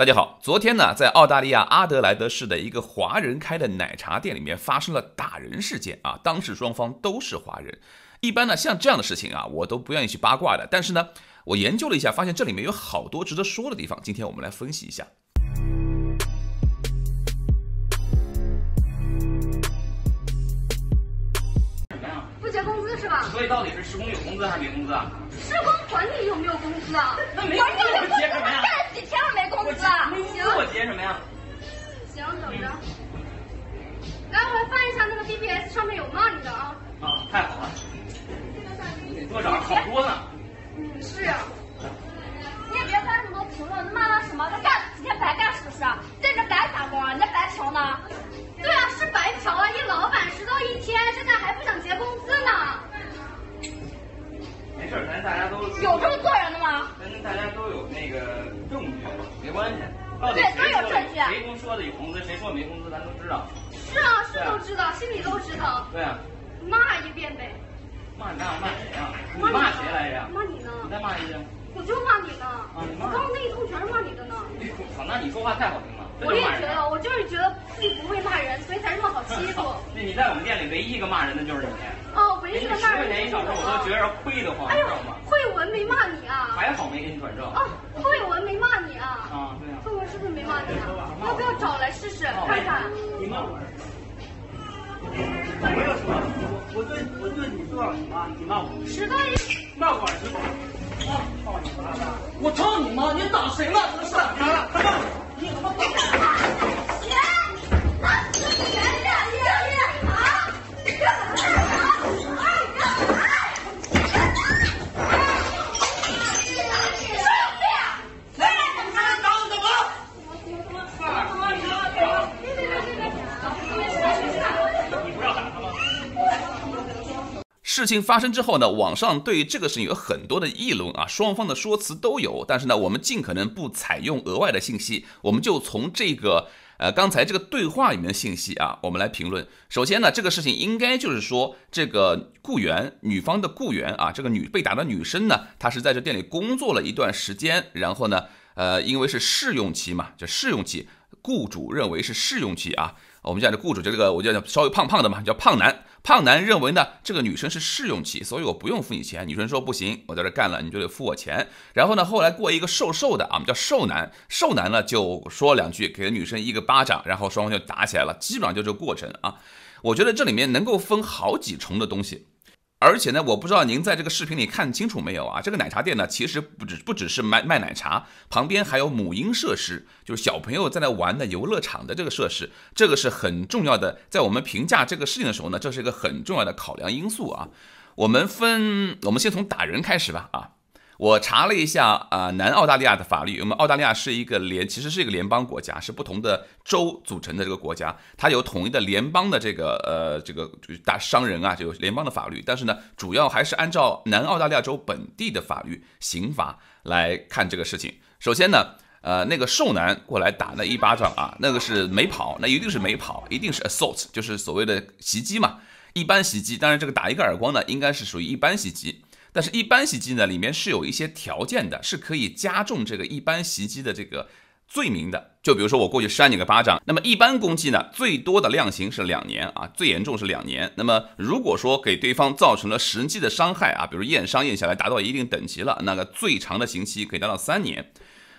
大家好，昨天呢，在澳大利亚阿德莱德市的一个华人开的奶茶店里面发生了打人事件啊，当事双方都是华人。一般呢，像这样的事情啊，我都不愿意去八卦的。但是呢，我研究了一下，发现这里面有好多值得说的地方。今天我们来分析一下。不结工资是吧？所以到底是施工有工资还是没工资啊？施工管理有没有工资啊？那没有，那不结干吗呀？工资，给我结什么呀？行，等着。来，我们翻一下那个 B b S 上面有吗？你的啊？啊，太好了。得多少？好多呢。嗯，是呀。你也别发那么多评论，骂他什么？他干。是不是没骂你啊？要不要找来试试看看？你骂我？没有什么，我我我我对你做了，你骂你骂我？是的。骂我谁？我操你妈！的！我操你妈！你打谁了？这是？他骂我！你他妈！打！事情发生之后呢，网上对这个事情有很多的议论啊，双方的说辞都有。但是呢，我们尽可能不采用额外的信息，我们就从这个呃刚才这个对话里面的信息啊，我们来评论。首先呢，这个事情应该就是说，这个雇员女方的雇员啊，这个女被打的女生呢，她是在这店里工作了一段时间，然后呢，呃，因为是试用期嘛，就试用期，雇主认为是试用期啊。我们讲的雇主就这个，我就叫稍微胖胖的嘛，叫胖男。胖男认为呢，这个女生是试用期，所以我不用付你钱。女生说不行，我在这干了，你就得付我钱。然后呢，后来过一个瘦瘦的啊，我们叫瘦男。瘦男呢就说两句，给了女生一个巴掌，然后双方就打起来了。基本上就这个过程啊。我觉得这里面能够分好几重的东西。而且呢，我不知道您在这个视频里看清楚没有啊？这个奶茶店呢，其实不只不只是卖卖奶茶，旁边还有母婴设施，就是小朋友在那玩的游乐场的这个设施，这个是很重要的。在我们评价这个事情的时候呢，这是一个很重要的考量因素啊。我们分，我们先从打人开始吧，啊。我查了一下啊，南澳大利亚的法律。我们澳大利亚是一个联，其实是一个联邦国家，是不同的州组成的这个国家。它有统一的联邦的这个呃这个大商人啊，这个联邦的法律。但是呢，主要还是按照南澳大利亚州本地的法律、刑法来看这个事情。首先呢，呃，那个瘦男过来打那一巴掌啊，那个是没跑，那一定是没跑，一定是 assault，就是所谓的袭击嘛，一般袭击。当然，这个打一个耳光呢，应该是属于一般袭击。但是，一般袭击呢，里面是有一些条件的，是可以加重这个一般袭击的这个罪名的。就比如说，我过去扇你个巴掌，那么一般攻击呢，最多的量刑是两年啊，最严重是两年。那么，如果说给对方造成了实际的伤害啊，比如验伤验下来达到一定等级了，那个最长的刑期可以达到三年。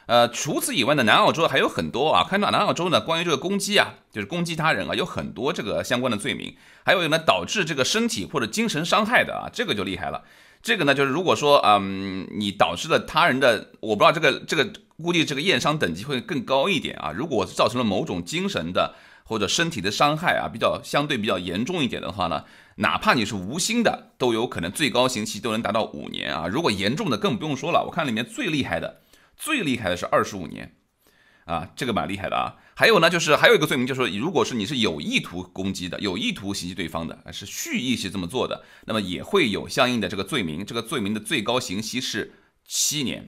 呃，除此以外呢，南澳洲还有很多啊，看到南澳洲呢，关于这个攻击啊，就是攻击他人啊，有很多这个相关的罪名，还有呢，导致这个身体或者精神伤害的啊，这个就厉害了。这个呢，就是如果说，嗯，你导致了他人的，我不知道这个这个估计这个验伤等级会更高一点啊。如果造成了某种精神的或者身体的伤害啊，比较相对比较严重一点的话呢，哪怕你是无心的，都有可能最高刑期都能达到五年啊。如果严重的更不用说了，我看里面最厉害的，最厉害的是二十五年，啊，这个蛮厉害的啊。还有呢，就是还有一个罪名，就是说，如果是你是有意图攻击的，有意图袭击对方的，是蓄意是这么做的，那么也会有相应的这个罪名，这个罪名的最高刑期是七年。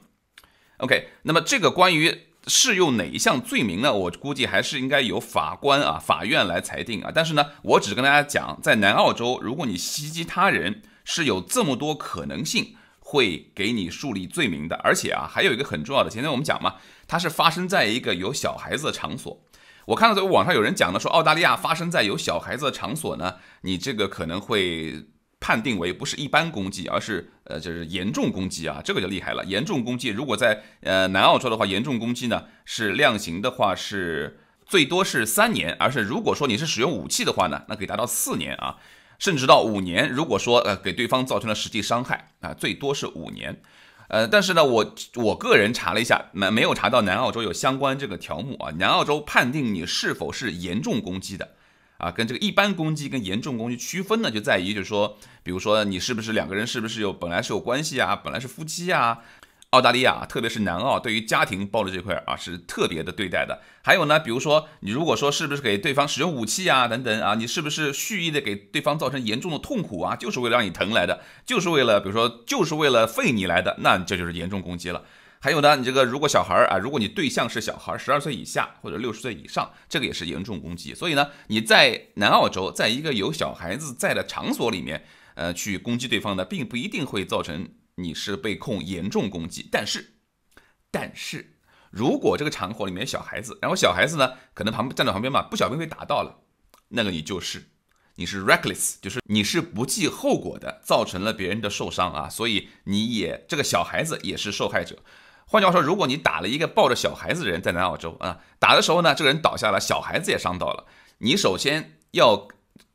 OK，那么这个关于适用哪一项罪名呢？我估计还是应该由法官啊、法院来裁定啊。但是呢，我只跟大家讲，在南澳洲，如果你袭击他人，是有这么多可能性。会给你树立罪名的，而且啊，还有一个很重要的，前面我们讲嘛，它是发生在一个有小孩子的场所。我看到在网上有人讲呢，说澳大利亚发生在有小孩子的场所呢，你这个可能会判定为不是一般攻击，而是呃，就是严重攻击啊，这个就厉害了。严重攻击，如果在呃南澳洲的话，严重攻击呢是量刑的话是最多是三年，而是如果说你是使用武器的话呢，那可以达到四年啊。甚至到五年，如果说呃给对方造成了实际伤害啊，最多是五年。呃，但是呢，我我个人查了一下，没没有查到南澳洲有相关这个条目啊。南澳洲判定你是否是严重攻击的啊，跟这个一般攻击跟严重攻击区分呢，就在于就是说，比如说你是不是两个人是不是有本来是有关系啊，本来是夫妻啊。澳大利亚，特别是南澳，对于家庭暴力这块啊是特别的对待的。还有呢，比如说你如果说是不是给对方使用武器啊等等啊，你是不是蓄意的给对方造成严重的痛苦啊，就是为了让你疼来的，就是为了比如说就是为了废你来的，那这就是严重攻击了。还有呢，你这个如果小孩儿啊，如果你对象是小孩，十二岁以下或者六十岁以上，这个也是严重攻击。所以呢，你在南澳洲，在一个有小孩子在的场所里面，呃，去攻击对方呢，并不一定会造成。你是被控严重攻击，但是，但是，如果这个场合里面有小孩子，然后小孩子呢，可能旁站在旁边嘛，不小心被打到了，那个你就是，你是 reckless，就是你是不计后果的，造成了别人的受伤啊，所以你也这个小孩子也是受害者。换句话说，如果你打了一个抱着小孩子的人在南澳洲啊，打的时候呢，这个人倒下了，小孩子也伤到了，你首先要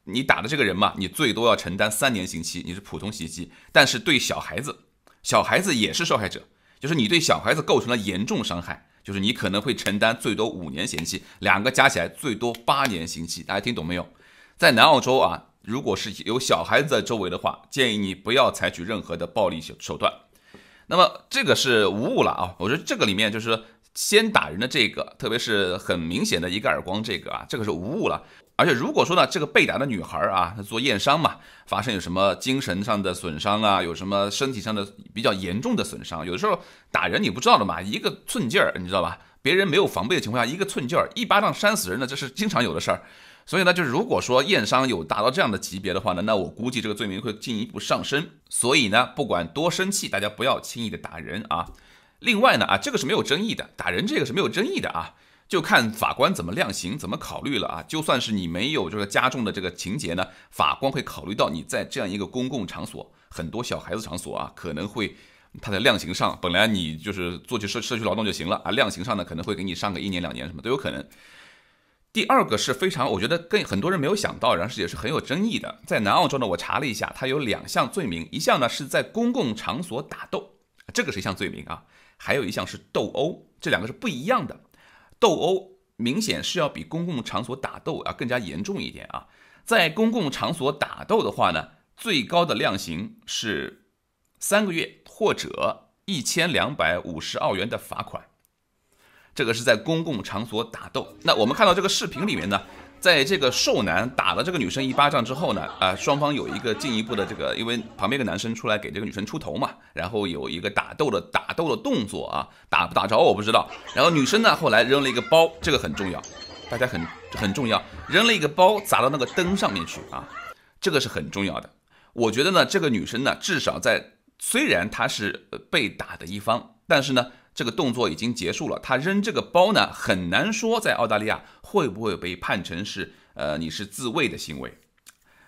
你打的这个人嘛，你最多要承担三年刑期，你是普通袭击，但是对小孩子。小孩子也是受害者，就是你对小孩子构成了严重伤害，就是你可能会承担最多五年刑期，两个加起来最多八年刑期，大家听懂没有？在南澳洲啊，如果是有小孩子在周围的话，建议你不要采取任何的暴力手手段。那么这个是无误了啊，我觉得这个里面就是先打人的这个，特别是很明显的一个耳光，这个啊，这个是无误了。而且如果说呢，这个被打的女孩啊，她做验伤嘛，发生有什么精神上的损伤啊，有什么身体上的比较严重的损伤？有的时候打人你不知道的嘛，一个寸劲儿，你知道吧？别人没有防备的情况下，一个寸劲儿，一巴掌扇死人呢，这是经常有的事儿。所以呢，就是如果说验伤有达到这样的级别的话呢，那我估计这个罪名会进一步上升。所以呢，不管多生气，大家不要轻易的打人啊。另外呢，啊，这个是没有争议的，打人这个是没有争议的啊。就看法官怎么量刑，怎么考虑了啊！就算是你没有这个加重的这个情节呢，法官会考虑到你在这样一个公共场所，很多小孩子场所啊，可能会他在量刑上，本来你就是做去社社区劳动就行了啊，量刑上呢可能会给你上个一年两年什么都有可能。第二个是非常，我觉得跟很多人没有想到，然后也是很有争议的。在南澳州呢，我查了一下，它有两项罪名，一项呢是在公共场所打斗，这个是一项罪名啊，还有一项是斗殴，这两个是不一样的。斗殴明显是要比公共场所打斗啊更加严重一点啊，在公共场所打斗的话呢，最高的量刑是三个月或者一千两百五十澳元的罚款，这个是在公共场所打斗。那我们看到这个视频里面呢。在这个瘦男打了这个女生一巴掌之后呢，啊，双方有一个进一步的这个，因为旁边一个男生出来给这个女生出头嘛，然后有一个打斗的打斗的动作啊，打不打着我不知道。然后女生呢，后来扔了一个包，这个很重要，大家很很重要，扔了一个包砸到那个灯上面去啊，这个是很重要的。我觉得呢，这个女生呢，至少在虽然她是被打的一方，但是呢。这个动作已经结束了，他扔这个包呢，很难说在澳大利亚会不会被判成是呃你是自卫的行为。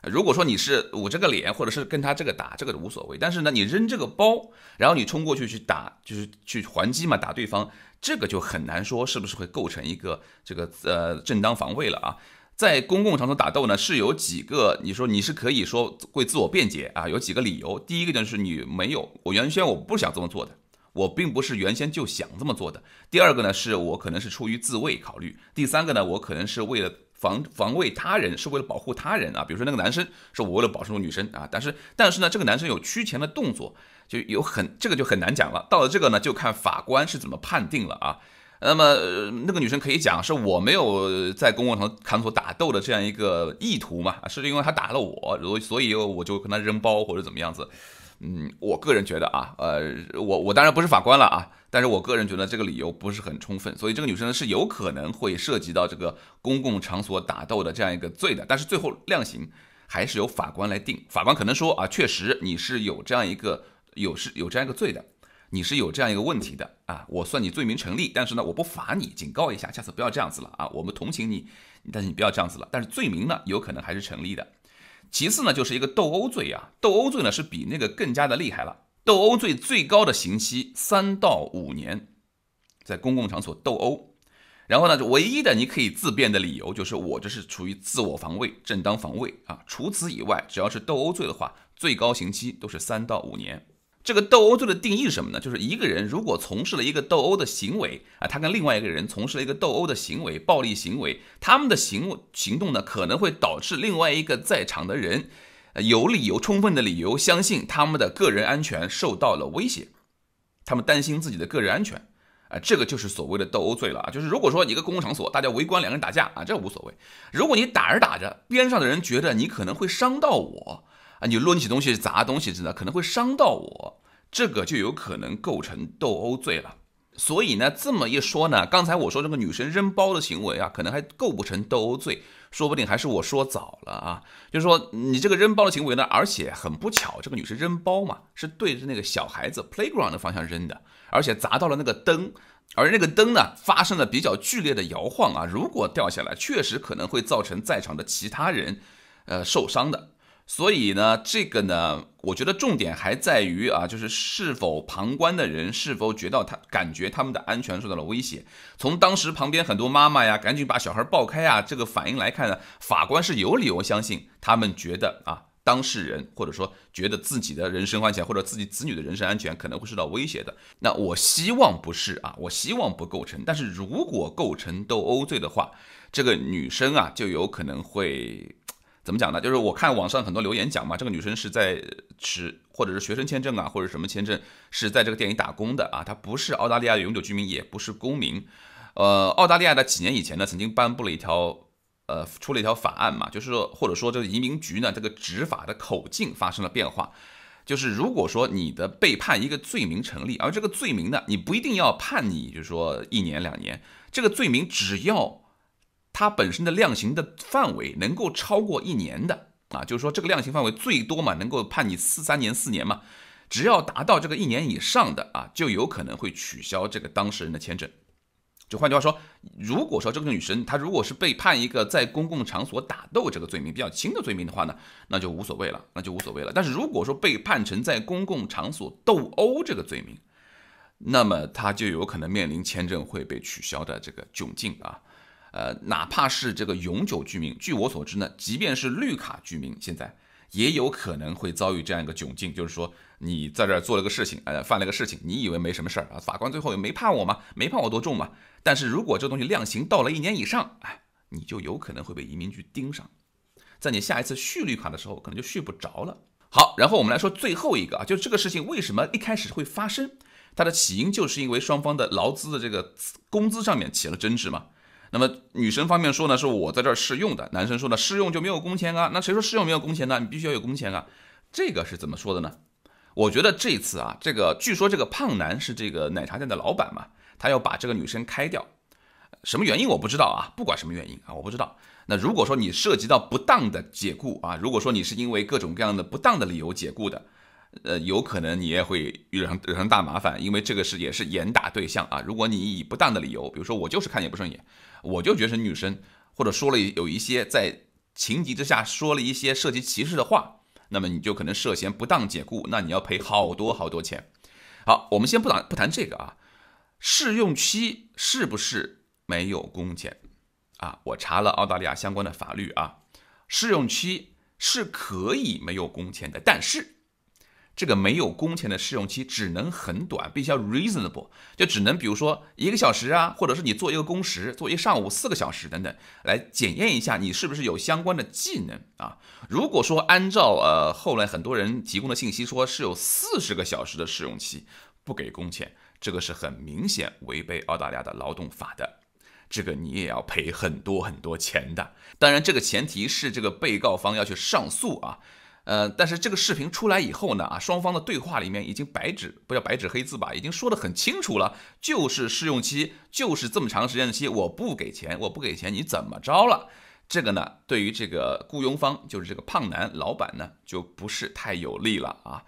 如果说你是捂着个脸，或者是跟他这个打，这个无所谓。但是呢，你扔这个包，然后你冲过去去打，就是去还击嘛，打对方，这个就很难说是不是会构成一个这个呃正当防卫了啊。在公共场所打斗呢，是有几个，你说你是可以说会自我辩解啊，有几个理由。第一个就是你没有，我原先我不想这么做的。我并不是原先就想这么做的。第二个呢，是我可能是出于自卫考虑。第三个呢，我可能是为了防防卫他人，是为了保护他人啊。比如说那个男生，是我为了保护女生啊。但是但是呢，这个男生有趋前的动作，就有很这个就很难讲了。到了这个呢，就看法官是怎么判定了啊。那么那个女生可以讲，是我没有在公共场所打斗的这样一个意图嘛？是因为他打了我，所所以我就跟他扔包或者怎么样子。嗯，我个人觉得啊，呃，我我当然不是法官了啊，但是我个人觉得这个理由不是很充分，所以这个女生是有可能会涉及到这个公共场所打斗的这样一个罪的，但是最后量刑还是由法官来定，法官可能说啊，确实你是有这样一个有是有这样一个罪的，你是有这样一个问题的啊，我算你罪名成立，但是呢我不罚你，警告一下，下次不要这样子了啊，我们同情你，但是你不要这样子了，但是罪名呢有可能还是成立的。其次呢，就是一个斗殴罪啊，斗殴罪呢是比那个更加的厉害了。斗殴罪最高的刑期三到五年，在公共场所斗殴，然后呢，唯一的你可以自辩的理由就是我这是处于自我防卫、正当防卫啊。除此以外，只要是斗殴罪的话，最高刑期都是三到五年。这个斗殴罪的定义是什么呢？就是一个人如果从事了一个斗殴的行为啊，他跟另外一个人从事了一个斗殴的行为、暴力行为，他们的行行动呢，可能会导致另外一个在场的人，有理由、充分的理由相信他们的个人安全受到了威胁，他们担心自己的个人安全，啊，这个就是所谓的斗殴罪了啊。就是如果说一个公共场所大家围观两个人打架啊，这无所谓；如果你打着打着，边上的人觉得你可能会伤到我。啊，你抡起东西砸东西，真的可能会伤到我，这个就有可能构成斗殴罪了。所以呢，这么一说呢，刚才我说这个女生扔包的行为啊，可能还构不成斗殴罪，说不定还是我说早了啊。就是说，你这个扔包的行为呢，而且很不巧，这个女生扔包嘛，是对着那个小孩子 playground 的方向扔的，而且砸到了那个灯，而那个灯呢，发生了比较剧烈的摇晃啊，如果掉下来，确实可能会造成在场的其他人，呃，受伤的。所以呢，这个呢，我觉得重点还在于啊，就是是否旁观的人是否觉到他感觉他们的安全受到了威胁。从当时旁边很多妈妈呀，赶紧把小孩抱开啊，这个反应来看呢，法官是有理由相信他们觉得啊，当事人或者说觉得自己的人身安全或者自己子女的人身安全可能会受到威胁的。那我希望不是啊，我希望不构成。但是如果构成斗殴罪的话，这个女生啊，就有可能会。怎么讲呢？就是我看网上很多留言讲嘛，这个女生是在持或者是学生签证啊，或者什么签证是在这个店里打工的啊，她不是澳大利亚永久居民，也不是公民。呃，澳大利亚在几年以前呢，曾经颁布了一条呃出了一条法案嘛，就是说或者说这个移民局呢，这个执法的口径发生了变化，就是如果说你的被判一个罪名成立，而这个罪名呢，你不一定要判你就是说一年两年，这个罪名只要。他本身的量刑的范围能够超过一年的啊，就是说这个量刑范围最多嘛，能够判你四三年、四年嘛，只要达到这个一年以上的啊，就有可能会取消这个当事人的签证。就换句话说，如果说这个女生她如果是被判一个在公共场所打斗这个罪名比较轻的罪名的话呢，那就无所谓了，那就无所谓了。但是如果说被判成在公共场所斗殴这个罪名，那么她就有可能面临签证会被取消的这个窘境啊。呃，哪怕是这个永久居民，据我所知呢，即便是绿卡居民，现在也有可能会遭遇这样一个窘境，就是说你在这儿做了个事情，呃，犯了个事情，你以为没什么事儿啊？法官最后也没判我吗？没判我多重吗？但是如果这东西量刑到了一年以上，哎，你就有可能会被移民局盯上，在你下一次续绿卡的时候，可能就续不着了。好，然后我们来说最后一个啊，就这个事情为什么一开始会发生？它的起因就是因为双方的劳资的这个工资上面起了争执嘛。那么女生方面说呢，是我在这儿试用的；男生说呢，试用就没有工钱啊？那谁说试用没有工钱呢？你必须要有工钱啊！这个是怎么说的呢？我觉得这次啊，这个据说这个胖男是这个奶茶店的老板嘛，他要把这个女生开掉，什么原因我不知道啊。不管什么原因啊，我不知道。那如果说你涉及到不当的解雇啊，如果说你是因为各种各样的不当的理由解雇的。呃，有可能你也会遇上惹上大麻烦，因为这个是也是严打对象啊。如果你以不当的理由，比如说我就是看你不顺眼，我就觉得是女生，或者说了有一些在情急之下说了一些涉及歧视的话，那么你就可能涉嫌不当解雇，那你要赔好多好多钱。好，我们先不谈不谈这个啊，试用期是不是没有工钱啊？我查了澳大利亚相关的法律啊，试用期是可以没有工钱的，但是。这个没有工钱的试用期只能很短，必须要 reasonable，就只能比如说一个小时啊，或者是你做一个工时，做一上午四个小时等等，来检验一下你是不是有相关的技能啊。如果说按照呃后来很多人提供的信息说是有四十个小时的试用期，不给工钱，这个是很明显违背澳大利亚的劳动法的，这个你也要赔很多很多钱的。当然，这个前提是这个被告方要去上诉啊。呃，但是这个视频出来以后呢，啊，双方的对话里面已经白纸，不叫白纸黑字吧，已经说得很清楚了，就是试用期就是这么长时间的期，我不给钱，我不给钱，你怎么着了？这个呢，对于这个雇佣方，就是这个胖男老板呢，就不是太有利了啊。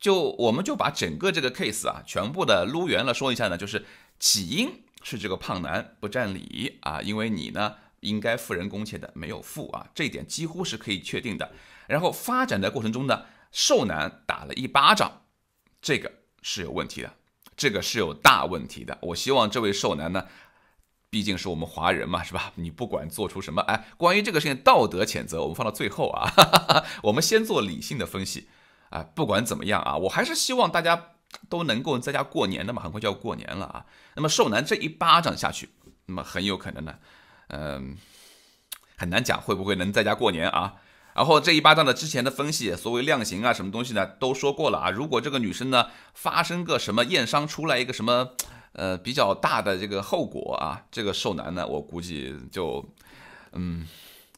就我们就把整个这个 case 啊，全部的撸圆了说一下呢，就是起因是这个胖男不占理啊，因为你呢。应该付人工钱的没有付啊，这一点几乎是可以确定的。然后发展的过程中呢，瘦男打了一巴掌，这个是有问题的，这个是有大问题的。我希望这位瘦男呢，毕竟是我们华人嘛，是吧？你不管做出什么，哎，关于这个事情道德谴责我们放到最后啊，我们先做理性的分析啊。不管怎么样啊，我还是希望大家都能够在家过年的嘛，很快就要过年了啊。那么瘦男这一巴掌下去，那么很有可能呢。嗯，很难讲会不会能在家过年啊？然后这一巴掌的之前的分析，所谓量刑啊，什么东西呢，都说过了啊。如果这个女生呢发生个什么验伤出来一个什么，呃，比较大的这个后果啊，这个瘦男呢，我估计就，嗯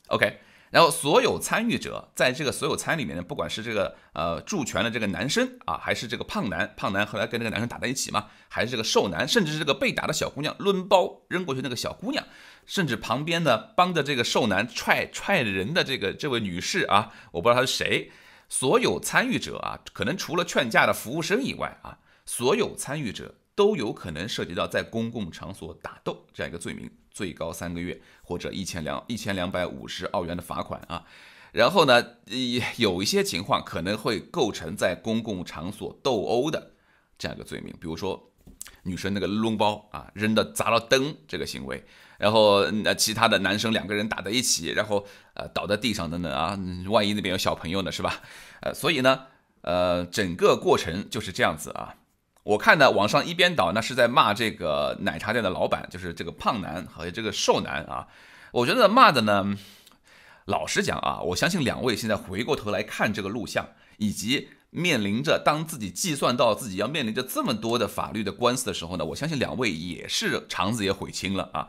，OK。然后所有参与者在这个所有参里面呢，不管是这个呃助拳的这个男生啊，还是这个胖男，胖男后来跟那个男生打在一起嘛，还是这个瘦男，甚至是这个被打的小姑娘抡包扔过去那个小姑娘。甚至旁边呢，帮着这个瘦男踹踹人的这个这位女士啊，我不知道她是谁。所有参与者啊，可能除了劝架的服务生以外啊，所有参与者都有可能涉及到在公共场所打斗这样一个罪名，最高三个月或者一千两一千两百五十澳元的罚款啊。然后呢，也有一些情况可能会构成在公共场所斗殴的这样一个罪名，比如说女生那个拎包啊，扔的砸了灯这个行为。然后那其他的男生两个人打在一起，然后呃倒在地上等等啊，万一那边有小朋友呢是吧？呃，所以呢，呃，整个过程就是这样子啊。我看呢网上一边倒，那是在骂这个奶茶店的老板，就是这个胖男和这个瘦男啊。我觉得骂的呢，老实讲啊，我相信两位现在回过头来看这个录像，以及面临着当自己计算到自己要面临着这么多的法律的官司的时候呢，我相信两位也是肠子也悔青了啊。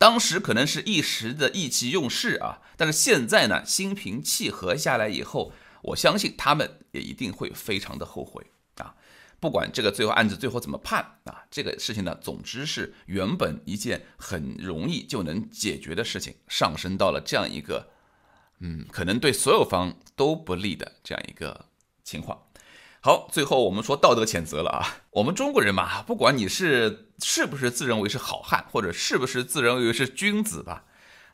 当时可能是一时的意气用事啊，但是现在呢，心平气和下来以后，我相信他们也一定会非常的后悔啊。不管这个最后案子最后怎么判啊，这个事情呢，总之是原本一件很容易就能解决的事情，上升到了这样一个，嗯，可能对所有方都不利的这样一个情况。好，最后我们说道德谴责了啊！我们中国人嘛，不管你是是不是自认为是好汉，或者是不是自认为是君子吧，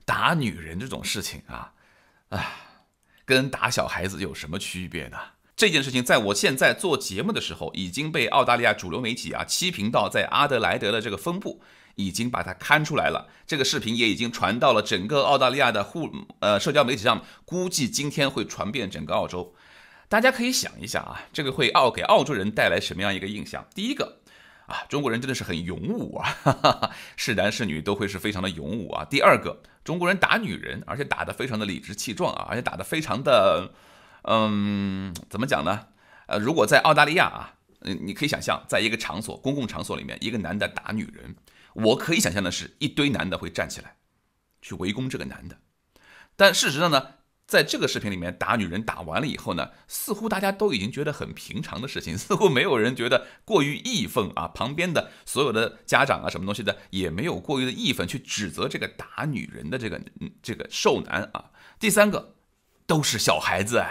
打女人这种事情啊，唉，跟打小孩子有什么区别呢？这件事情在我现在做节目的时候，已经被澳大利亚主流媒体啊七频道在阿德莱德的这个分部已经把它刊出来了，这个视频也已经传到了整个澳大利亚的互呃社交媒体上，估计今天会传遍整个澳洲。大家可以想一下啊，这个会澳给澳洲人带来什么样一个印象？第一个啊，中国人真的是很勇武啊，哈哈哈，是男是女都会是非常的勇武啊。第二个，中国人打女人，而且打得非常的理直气壮啊，而且打得非常的，嗯，怎么讲呢？呃，如果在澳大利亚啊，嗯，你可以想象，在一个场所，公共场所里面，一个男的打女人，我可以想象的是一堆男的会站起来，去围攻这个男的，但事实上呢？在这个视频里面打女人打完了以后呢，似乎大家都已经觉得很平常的事情，似乎没有人觉得过于义愤啊。旁边的所有的家长啊，什么东西的也没有过于的义愤去指责这个打女人的这个这个瘦男啊。第三个，都是小孩子，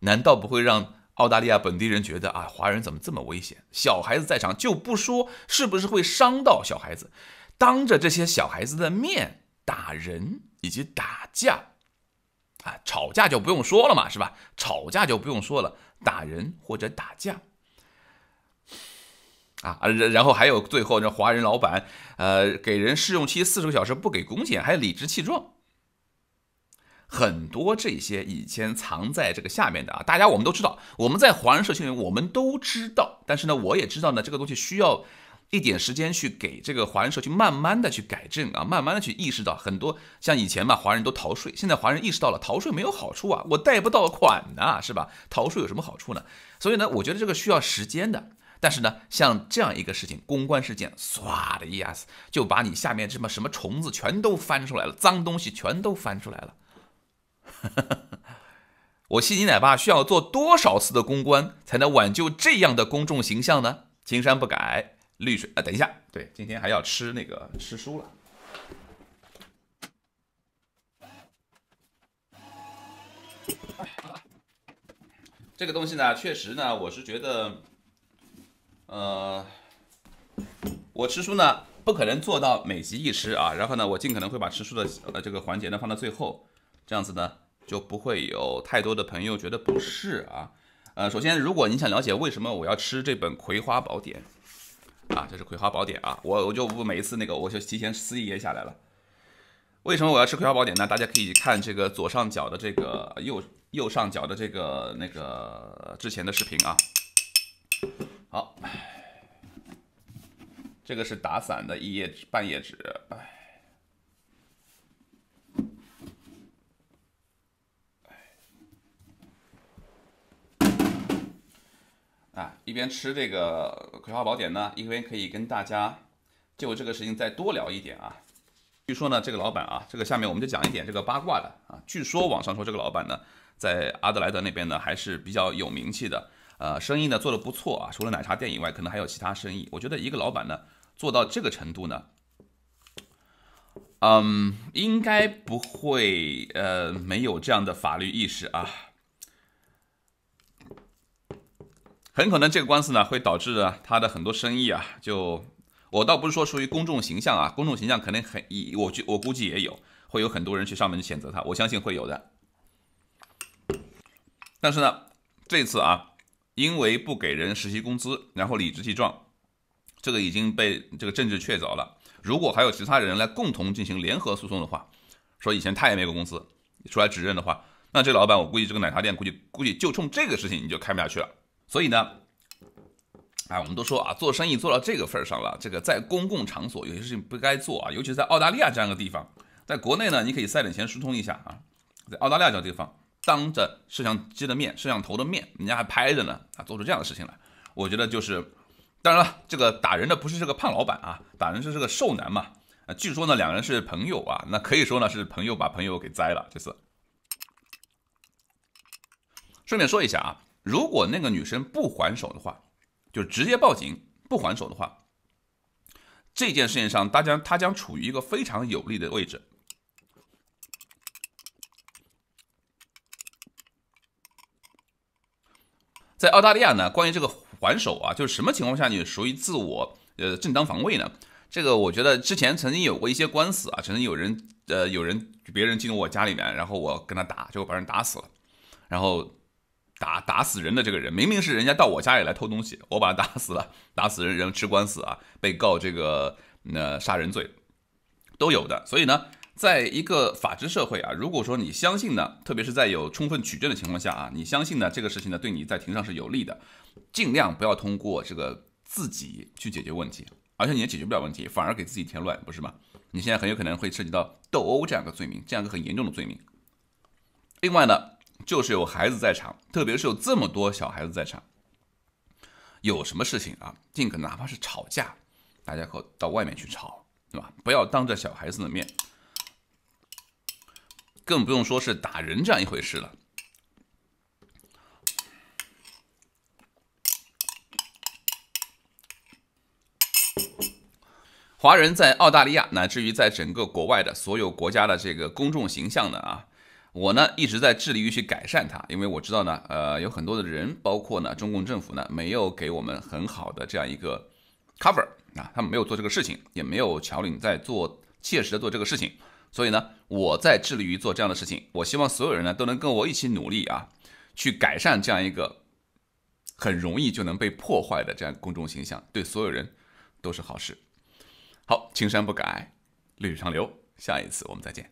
难道不会让澳大利亚本地人觉得啊，华人怎么这么危险？小孩子在场就不说，是不是会伤到小孩子？当着这些小孩子的面打人以及打架。啊，吵架就不用说了嘛，是吧？吵架就不用说了，打人或者打架，啊然然后还有最后那华人老板，呃，给人试用期四十个小时不给工钱，还理直气壮。很多这些以前藏在这个下面的啊，大家我们都知道，我们在华人社区里我们都知道，但是呢，我也知道呢，这个东西需要。一点时间去给这个华人社区慢慢的去改正啊，慢慢的去意识到很多像以前嘛，华人都逃税，现在华人意识到了逃税没有好处啊，我贷不到款呐，是吧？逃税有什么好处呢？所以呢，我觉得这个需要时间的。但是呢，像这样一个事情，公关事件唰的一下子就把你下面这么什么虫子全都翻出来了，脏东西全都翻出来了。我西尼奶爸需要做多少次的公关才能挽救这样的公众形象呢？青山不改。绿水啊，等一下，对，今天还要吃那个吃书了。这个东西呢，确实呢，我是觉得，呃，我吃书呢不可能做到每集一吃啊，然后呢，我尽可能会把吃书的呃这个环节呢放到最后，这样子呢就不会有太多的朋友觉得不适啊。呃，首先，如果你想了解为什么我要吃这本《葵花宝典》。啊，这是《葵花宝典》啊，我我就不每一次那个，我就提前撕一页下来了。为什么我要吃《葵花宝典》呢？大家可以看这个左上角的这个右右上角的这个那个之前的视频啊。好，这个是打散的一页纸半页纸，哎。一边吃这个葵花宝典呢，一边可以跟大家就这个事情再多聊一点啊。据说呢，这个老板啊，这个下面我们就讲一点这个八卦的啊。据说网上说这个老板呢，在阿德莱德那边呢还是比较有名气的，呃，生意呢做得不错啊。除了奶茶店以外，可能还有其他生意。我觉得一个老板呢做到这个程度呢，嗯，应该不会呃没有这样的法律意识啊。很可能这个官司呢会导致他的很多生意啊，就我倒不是说出于公众形象啊，公众形象肯定很，我我估计也有会有很多人去上门谴责他，我相信会有的。但是呢，这次啊，因为不给人实习工资，然后理直气壮，这个已经被这个政治确凿了。如果还有其他人来共同进行联合诉讼的话，说以前他也没个公司出来指认的话，那这老板我估计这个奶茶店估计估计就冲这个事情你就开不下去了。所以呢，哎，我们都说啊，做生意做到这个份儿上了，这个在公共场所有些事情不该做啊，尤其在澳大利亚这样一个地方，在国内呢，你可以塞点钱疏通一下啊，在澳大利亚这个地方，当着摄像机的面、摄像头的面，人家还拍着呢啊，做出这样的事情来，我觉得就是，当然了，这个打人的不是这个胖老板啊，打人是这个瘦男嘛，据说呢，两人是朋友啊，那可以说呢是朋友把朋友给栽了这次。顺便说一下啊。如果那个女生不还手的话，就直接报警。不还手的话，这件事情上，大家她将处于一个非常有利的位置。在澳大利亚呢，关于这个还手啊，就是什么情况下你属于自我呃正当防卫呢？这个我觉得之前曾经有过一些官司啊，曾经有人呃有人别人进入我家里面，然后我跟他打，结果把人打死了，然后。打打死人的这个人，明明是人家到我家里来偷东西，我把他打死了，打死人人吃官司啊，被告这个呃杀人罪都有的。所以呢，在一个法治社会啊，如果说你相信呢，特别是在有充分取证的情况下啊，你相信呢这个事情呢对你在庭上是有利的，尽量不要通过这个自己去解决问题，而且你也解决不了问题，反而给自己添乱，不是吗？你现在很有可能会涉及到斗殴这样一个罪名，这样一个很严重的罪名。另外呢。就是有孩子在场，特别是有这么多小孩子在场，有什么事情啊？尽可哪怕是吵架，大家可到外面去吵，对吧？不要当着小孩子的面，更不用说是打人这样一回事了。华人在澳大利亚，乃至于在整个国外的所有国家的这个公众形象呢？啊。我呢一直在致力于去改善它，因为我知道呢，呃，有很多的人，包括呢中共政府呢，没有给我们很好的这样一个 cover 啊，他们没有做这个事情，也没有乔岭在做切实的做这个事情，所以呢，我在致力于做这样的事情，我希望所有人呢都能跟我一起努力啊，去改善这样一个很容易就能被破坏的这样公众形象，对所有人都是好事。好，青山不改，绿水长流，下一次我们再见。